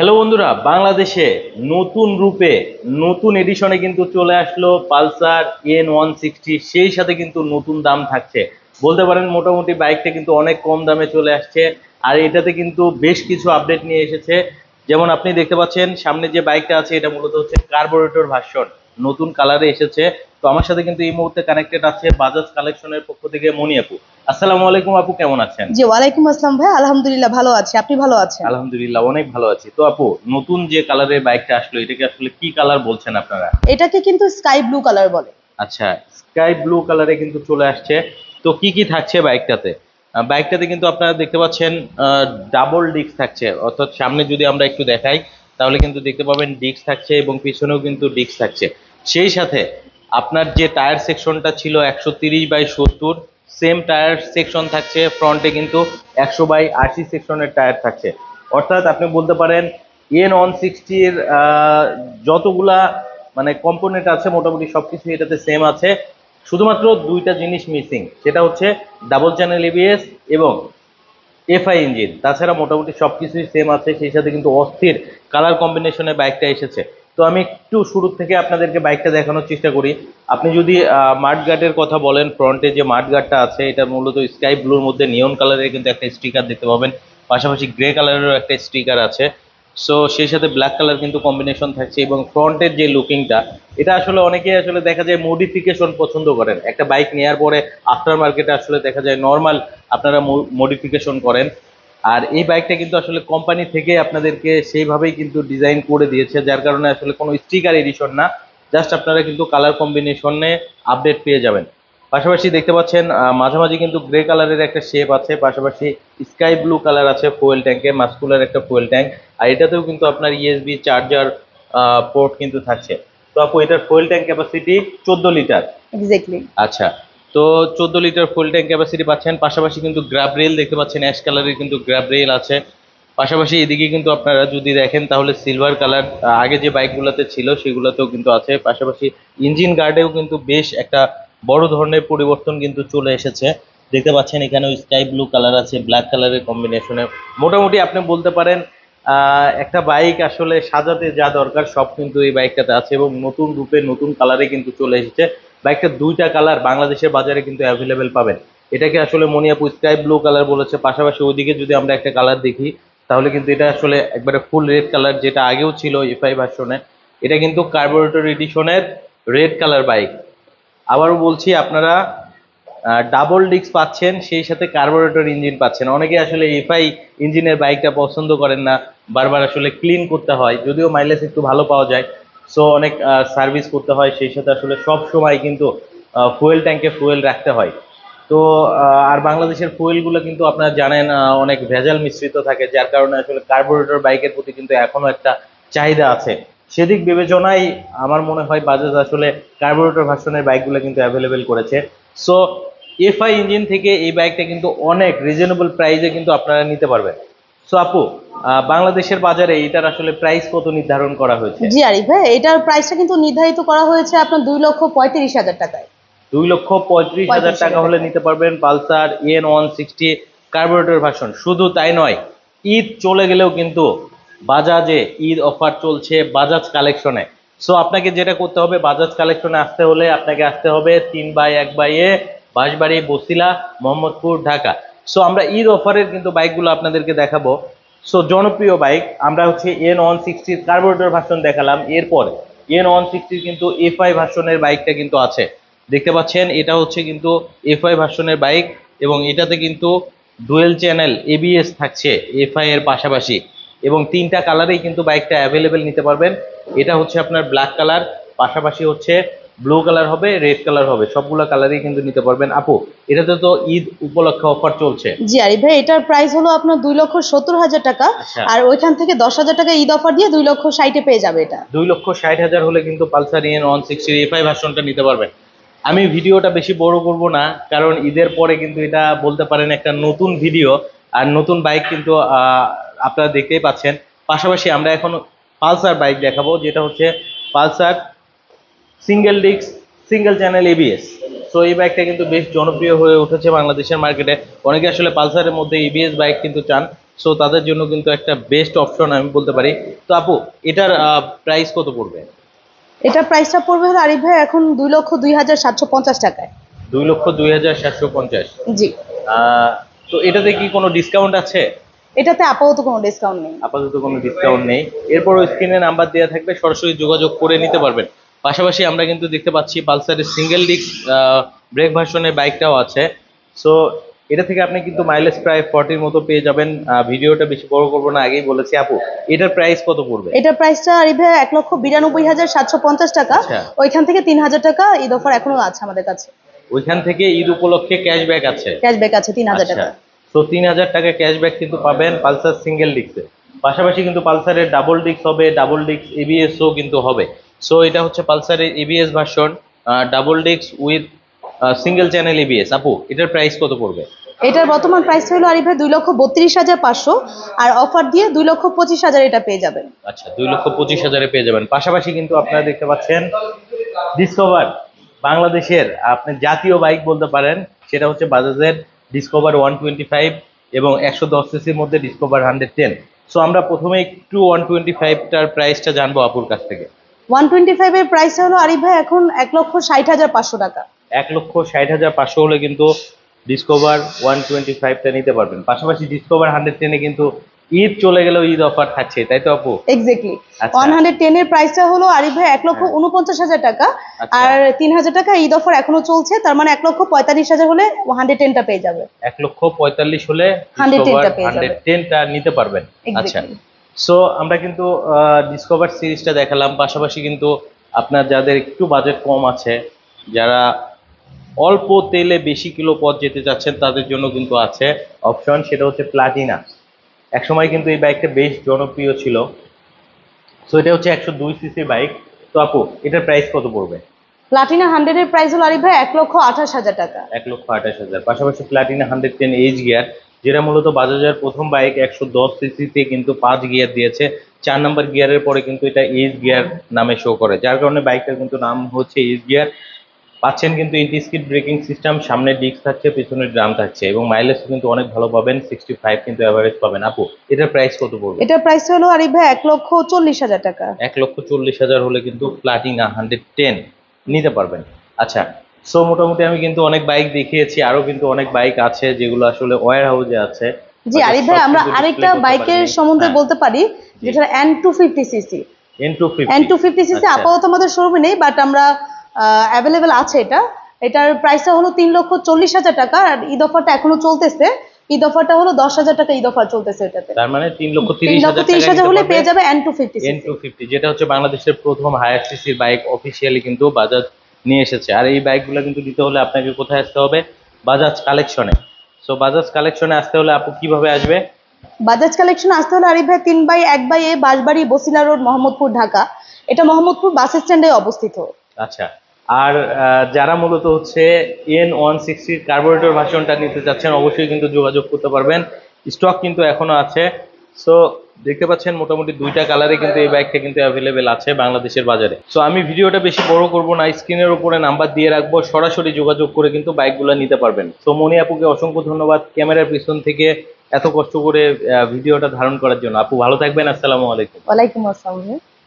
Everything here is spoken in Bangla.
হ্যালো বন্ধুরা বাংলাদেশে নতুন রূপে নতুন এডিশনে কিন্তু চলে আসলো পালসার এন ওয়ান সিক্সটি সেই সাথে কিন্তু নতুন দাম থাকছে বলতে পারেন মোটামুটি বাইকটা কিন্তু অনেক কম দামে চলে আসছে আর এটাতে কিন্তু বেশ কিছু আপডেট নিয়ে এসেছে যেমন আপনি দেখতে পাচ্ছেন সামনে যে বাইকটা আছে এটা মূলত হচ্ছে কার্বোরেটর ভার্সন নতুন কালারে এসেছে তো আমার সাথে কিন্তু এই মুহূর্তে কানেক্টেড আছে বাজাজ কালেকশনের পক্ষ থেকে মনি আপু আসসালামু আলাইকুম আপু কেমন আছেন জি ওয়ালাইকুম আসসালাম ভাই আলহামদুলিল্লাহ ভালো আছি আপনি ভালো আছেন আলহামদুলিল্লাহ অনেক ভালো আছি তো আপু নতুন যে কালারের বাইকটা আসলো এটাকে আসলে কি কালার বলছেন আপনারা এটাকে কিন্তু স্কাই ব্লু কালার বলে আচ্ছা স্কাই ব্লু কালারে কিন্তু চলে আসছে তো কি কি থাকছে বাইকটাতে বাইকটাতে কিন্তু আপনারা দেখতে পাচ্ছেন ডাবল ডিস্ক থাকছে অর্থাৎ সামনে যদি আমরা একটু দেখাই তাহলে কিন্তু দেখতে পাবেন ডিস্ক থাকছে এবং পিছনেও কিন্তু ডিস্ক থাকছে সেই সাথে আপনার যে টায়ার সেকশনটা ছিল একশো তিরিশ বাই সত্তর সেম টায়ার সেকশন থাকছে ফ্রন্টে কিন্তু একশো বাই আশি সেকশনের টায়ার থাকছে অর্থাৎ আপনি বলতে পারেন এন ওয়ান সিক্সটির যতগুলা মানে কম্পোনেন্ট আছে মোটামুটি সব কিছু এটাতে সেম আছে শুধুমাত্র দুইটা জিনিস মিসিং সেটা হচ্ছে ডাবল চ্যানেল এবিএস এবং এফআই ইঞ্জিন তাছাড়া মোটামুটি সব কিছুই সেম আছে সেই সাথে কিন্তু অস্থির কালার কম্বিনেশনে বাইকটা এসেছে তো আমি একটু শুরু থেকে আপনাদেরকে বাইকটা দেখানোর চেষ্টা করি আপনি যদি গার্ডের কথা বলেন ফ্রন্টে যে গার্ডটা আছে এটা মূলত স্কাই ব্লুর মধ্যে নিয়ন কালারের কিন্তু একটা স্টিকার দেখতে পাবেন পাশাপাশি গ্রে কালারেরও একটা স্টিকার আছে সো সেই সাথে ব্ল্যাক কালার কিন্তু কম্বিনেশন থাকছে এবং ফ্রন্টের যে লুকিংটা এটা আসলে অনেকেই আসলে দেখা যায় মডিফিকেশন পছন্দ করেন একটা বাইক নেওয়ার পরে আফটার মার্কেটে আসলে দেখা যায় নর্মাল আপনারা মডিফিকেশন করেন আর এই বাইকটা কিন্তু আসলে কোম্পানি থেকে আপনাদেরকে সেইভাবেই কিন্তু ডিজাইন করে দিয়েছে যার কারণে আসলে কোনো স্টিকার এডিশন না জাস্ট আপনারা কিন্তু কালার কম্বিনেশনে আপডেট পেয়ে যাবেন পাশাপাশি দেখতে পাচ্ছেন মাঝামাঝি কিন্তু গ্রে কালারের একটা শেপ আছে পাশাপাশি স্কাই ব্লু কালার আছে ফুয়েল ট্যাঙ্কে মাস্কুলার একটা ফুয়েল ট্যাঙ্ক আর এটাতেও কিন্তু আপনার ইএসবি চার্জার পোর্ট কিন্তু থাকছে তো আপু এটার ফুয়েল ট্যাঙ্ক ক্যাপাসিটি চোদ্দ লিটার এক্স্যাক্টলি আচ্ছা তো চোদ্দ লিটার ফুল ট্যাঙ্ক ক্যাপাসিটি পাচ্ছেন পাশাপাশি কিন্তু গ্রাব রেল দেখতে পাচ্ছেন অ্যাশ কালারের কিন্তু গ্রাব রেল আছে পাশাপাশি এদিকে কিন্তু আপনারা যদি দেখেন তাহলে সিলভার কালার আগে যে বাইকগুলোতে ছিল সেগুলোতেও কিন্তু আছে পাশাপাশি ইঞ্জিন গার্ডেও কিন্তু বেশ একটা বড় ধরনের পরিবর্তন কিন্তু চলে এসেছে দেখতে পাচ্ছেন এখানেও স্কাই ব্লু কালার আছে ব্ল্যাক কালারের কম্বিনেশনে মোটামুটি আপনি বলতে পারেন একটা বাইক আসলে সাজাতে যা দরকার সব কিন্তু এই বাইকটাতে আছে এবং নতুন রূপে নতুন কালারে কিন্তু চলে এসেছে বাইকটা দুইটা কালার বাংলাদেশের বাজারে কিন্তু অ্যাভেলেবেল পাবেন এটাকে আসলে মনিয়াপু স্কাই ব্লু কালার বলেছে পাশাপাশি ওইদিকে যদি আমরা একটা কালার দেখি তাহলে কিন্তু এটা আসলে একবারে ফুল রেড কালার যেটা আগেও ছিল এফআই ভার্সনে এটা কিন্তু কার্বোরেটর এডিশনের রেড কালার বাইক আবারও বলছি আপনারা ডাবল ডিস্ক পাচ্ছেন সেই সাথে কার্বোরেটর ইঞ্জিন পাচ্ছেন অনেকে আসলে এফআই ইঞ্জিনের বাইকটা পছন্দ করেন না বারবার আসলে ক্লিন করতে হয় যদিও মাইলেজ একটু ভালো পাওয়া যায় সো অনেক সার্ভিস করতে হয় সেই সাথে আসলে সব সময় কিন্তু ফুয়েল ট্যাঙ্কে ফুয়েল রাখতে হয় তো আর বাংলাদেশের ফুয়েলগুলো কিন্তু আপনারা জানেন অনেক ভেজাল মিশ্রিত থাকে যার কারণে আসলে কার্বোরেটর বাইকের প্রতি কিন্তু এখনও একটা চাহিদা আছে সেদিক বিবেচনায় আমার মনে হয় বাজাজ আসলে কার্বোরেটর ভার্সনের বাইকগুলো কিন্তু অ্যাভেলেবেল করেছে সো এফআই ইঞ্জিন থেকে এই বাইকটা কিন্তু অনেক রিজনেবল প্রাইসে কিন্তু আপনারা নিতে পারবেন সো আপু বাংলাদেশের বাজারে এটার আসলে প্রাইস কত নির্ধারণ করা হয়েছে জি আরিফ ভাই এটার প্রাইসটা কিন্তু নির্ধারিত করা হয়েছে আপনার দুই লক্ষ পঁয়ত্রিশ হাজার টাকায় দুই লক্ষ পঁয়ত্রিশ হাজার টাকা হলে নিতে পারবেন Pulsar N one sixty carburettor ভাষণ শুধু তাই নয় ঈদ চলে গেলেও কিন্তু বাজাজে ঈদ অফার চলছে বাজাজ কালেকশনে সো আপনাকে যেটা করতে হবে বাজাজ কালেকশনে আসতে হলে আপনাকে আসতে হবে তিন বাই এক by A Banshbari Bosila Mohammadpur Dhaka so আমরা ঈদ অফারের কিন্তু বাইকগুলো আপনাদেরকে দেখাবো সো জনপ্রিয় বাইক আমরা হচ্ছে এন ওয়ান সিক্সটির কার্বোরেটর ভার্সন দেখালাম এরপরে এন ওয়ান সিক্সটির কিন্তু এফ আই ভার্সনের বাইকটা কিন্তু আছে দেখতে পাচ্ছেন এটা হচ্ছে কিন্তু এফ আই ভার্সনের বাইক এবং এটাতে কিন্তু ডুয়েল চ্যানেল এবিএস থাকছে আই এর পাশাপাশি এবং তিনটা কালারেই কিন্তু বাইকটা অ্যাভেলেবেল নিতে পারবেন এটা হচ্ছে আপনার ব্ল্যাক কালার পাশাপাশি হচ্ছে ব্লু কালার হবে রেড কালার হবে সবগুলো কালারই কিন্তু নিতে পারবেন আপু এটাতে তো ঈদ উপলক্ষে অফার চলছে জি আরি ভাই এটার প্রাইস হলো আপনার দুই লক্ষ সত্তর হাজার টাকা আচ্ছা। আর ওইখান থেকে দশ হাজার টাকা ঈদ অফার দিয়ে দুই লক্ষ ষাটে পেয়ে যাবে এটা দুই লক্ষ ষাট হাজার হলে কিন্তু Pulsar N one sixty FI ভার্সনটা নিতে পারবেন আমি ভিডিওটা বেশি বড় করব না কারণ ঈদের পরে কিন্তু এটা বলতে পারেন একটা নতুন ভিডিও আর নতুন বাইক কিন্তু আপনারা দেখতেই পাচ্ছেন পাশাপাশি আমরা এখন পালসার বাইক দেখাবো যেটা হচ্ছে Pulsar single disc single channel ABS so এই বাইকটা কিন্তু বেশ জনপ্রিয় হয়ে উঠেছে বাংলাদেশের মার্কেটে অনেকে আসলে পালসারের মধ্যে এবিএস বাইক কিন্তু চান সো তাদের জন্য কিন্তু একটা বেস্ট অপশন আমি বলতে পারি তো আপু এটার প্রাইস কত পড়বে এটা প্রাইসটা পড়বে আরিফ ভাই এখন দুই লক্ষ দুই হাজার সাতশো পঞ্চাশ টাকায় দুই লক্ষ দুই হাজার সাতশো পঞ্চাশ জি তো এটাতে কি কোনো ডিসকাউন্ট আছে এটাতে আপাতত কোনো ডিসকাউন্ট নেই আপাতত কোনো ডিসকাউন্ট নেই এরপর স্ক্রিনে নাম্বার দেওয়া থাকবে সরাসরি যোগাযোগ করে নিতে পারবেন পাশাপাশি আমরা কিন্তু দেখতে পাচ্ছি পালসারের সিঙ্গেল ডিস্ক ব্রেক ভার্সনের বাইকটাও আছে সো এটা থেকে আপনি কিন্তু মাইলেজ প্রায় ফর্টির মতো পেয়ে যাবেন ভিডিওটা বেশি বড় করবো না আগেই বলেছি আপু এটার প্রাইস কত পড়বে এটার প্রাইসটা এক লক্ষ বিরানব্বই হাজার সাতশো পঞ্চাশ টাকা আচ্ছা। ওইখান থেকে তিন হাজার টাকা ঈদ অফার এখনো আছে আমাদের কাছে ওইখান থেকে ঈদ উপলক্ষে ক্যাশব্যাক আছে ক্যাশব্যাক আছে তিন হাজার আচ্ছা। টাকা তো তিন হাজার টাকা ক্যাশব্যাক কিন্তু পাবেন পালসার সিঙ্গেল ডিস্কে পাশাপাশি কিন্তু পালসারের ডাবল ডিস্ক হবে ডাবল ডিস্ক এবিএসও কিন্তু হবে সো এটা হচ্ছে পালসারের ABS version double disc with single channel ABS আপু এটার প্রাইস কত পড়বে এটার বর্তমান প্রাইস হলো আরিফ ভাই দুই লক্ষ বত্রিশ হাজার পাঁচশো আর অফার দিয়ে দুই লক্ষ পঁচিশ হাজার এটা পেয়ে যাবেন আচ্ছা দুই লক্ষ পঁচিশ হাজারে পেয়ে যাবেন পাশাপাশি কিন্তু আপনারা দেখতে পাচ্ছেন ডিসকভার বাংলাদেশের আপনি জাতীয় বাইক বলতে পারেন সেটা হচ্ছে বাজাজের ডিসকভার ওয়ান টোয়েন্টি ফাইভ এবং একশো দশ সিসির মধ্যে ডিসকভার হান্ড্রেড টেন সো আমরা প্রথমে একটু ওয়ান টোয়েন্টি ফাইভটার প্রাইসটা জানবো আপুর কাছ থেকে ওয়ান টোয়েন্টি এর প্রাইস হলো আরিফ ভাই এখন এক লক্ষ ষাট হাজার পাঁচশো টাকা এক লক্ষ ষাট হাজার পাঁচশো হলে কিন্তু ডিসকভার ওয়ান টোয়েন্টি ফাইভটা নিতে পারবেন পাশাপাশি ডিসকভার হান্ড্রেড টেনে কিন্তু ঈদ চলে গেলেও ঈদ অফার থাকছে তাই তো আপু এক্স্যাক্টলি ওয়ান হান্ড্রেড টেন এর প্রাইসটা হলো আরিফ ভাই এক লক্ষ হ্যাঁ। উনপঞ্চাশ হাজার টাকা আচ্ছা। আর তিন হাজার টাকা ঈদ অফার এখনো চলছে তার মানে এক লক্ষ পঁয়তাল্লিশ হাজার হলে হান্ড্রেড টা পেয়ে যাবে এক লক্ষ পঁয়তাল্লিশ হলে হান্ড্রেড টা নিতে পারবেন আচ্ছা সো আমরা কিন্তু ডিসকভার সিরিজটা দেখালাম পাশাপাশি কিন্তু আপনার যাদের একটু বাজেট কম আছে যারা অল্প তেলে বেশি কিলো পথ যেতে চাচ্ছেন তাদের জন্য কিন্তু আছে অপশন সেটা হচ্ছে প্লাটিনা একসময় কিন্তু এই বাইকটা বেশ জনপ্রিয় ছিল সো এটা হচ্ছে একশো দুই সিসি বাইক তো আপু এটার প্রাইস কত পড়বে প্লাটিনা হান্ড্রেড এর প্রাইস হলো আরিফ ভাই এক লক্ষ আঠাশ হাজার টাকা এক লক্ষ আঠাশ হাজার পাশাপাশি Platina hundred ten H gear যেটা মূলত বাজাজের প্রথম বাইক একশো দশ সিসিতে কিন্তু পাঁচ গিয়ার দিয়েছে চার নাম্বার গিয়ারের পরে কিন্তু এটা এইচ গিয়ার নামে শো করে যার কারণে বাইকটার কিন্তু নাম হচ্ছে এইচ গিয়ার পাচ্ছেন কিন্তু এটি স্কিড ব্রেকিং সিস্টেম সামনে ডিস্ক থাকছে পিছনে ড্রাম থাকছে এবং মাইলেজ কিন্তু অনেক ভালো পাবেন সিক্সটি ফাইভ কিন্তু অ্যাভারেজ পাবেন আপু এটার প্রাইস কত পড়বে এটার প্রাইস হলো আরিফ ভাই এক লক্ষ চল্লিশ হাজার টাকা এক লক্ষ চল্লিশ হাজার হলে কিন্তু প্লাটিনা হান্ড্রেড টেন নিতে পারবেন আচ্ছা সো মোটামুটি আমি কিন্তু অনেক বাইক দেখিয়েছি আরো কিন্তু অনেক বাইক আছে যেগুলো আসলে ওয়্যার হাউজে আছে জি আরিফ ভাই আমরা আরেকটা বাইকের সম্বন্ধে হ্যাঁ। বলতে পারি যেটা N two fifty CC N two fifty N two fifty CC আপাতত আমাদের শোরুমে নেই বাট আমরা অ্যাভেলেবেল আছে এটা এটার প্রাইসটা হলো তিন লক্ষ চল্লিশ হাজার টাকা আর ঈদ অফারটা এখনো চলতেছে ঈদ অফারটা হলো দশ হাজার টাকা ঈদ অফার চলতেছে এটাতে তার মানে তিন লক্ষ তিরিশ হাজার হলে পেয়ে যাবে N two fifty N two fifty যেটা হচ্ছে বাংলাদেশের প্রথম হায়ার সিসির বাইক অফিসিয়ালি কিন্তু বাজার নিয়ে এসেছে আর এই বাইকগুলো কিন্তু দিতে হলে আপনাকে কোথায় আসতে হবে বাজাজ কালেকশনে সো বাজাজ কালেকশনে আসতে হলে আপু কিভাবে আসবে বাজাজ কালেকশন আসতে হলে আরিফ ভাই তিন বাই এক by A Banshbari Bosila road Mohammadpur Dhaka এটা মোহাম্মদপুর বাস স্ট্যান্ডে অবস্থিত আচ্ছা আর যারা মূলত হচ্ছে এন ওয়ান সিক্সটির কার্বোরেটর ভার্সনটা নিতে চাচ্ছেন অবশ্যই কিন্তু যোগাযোগ করতে পারবেন স্টক কিন্তু এখনো আছে সো দেখতে পাচ্ছেন মোটামুটি দুইটা কালারে কিন্তু এই বাইকটা কিন্তু অ্যাভেলেবেল আছে বাংলাদেশের বাজারে সো আমি ভিডিওটা বেশি বড় করব না স্ক্রিনের উপরে নাম্বার দিয়ে রাখবো সরাসরি যোগাযোগ করে কিন্তু বাইকগুলো নিতে পারবেন সো মনি আপুকে অসংখ্য ধন্যবাদ ক্যামেরার পিছন থেকে এত কষ্ট করে ভিডিওটা ধারণ করার জন্য আপু ভালো থাকবেন আসসালামু আলাইকুম ওয়ালাইকুম আসসালাম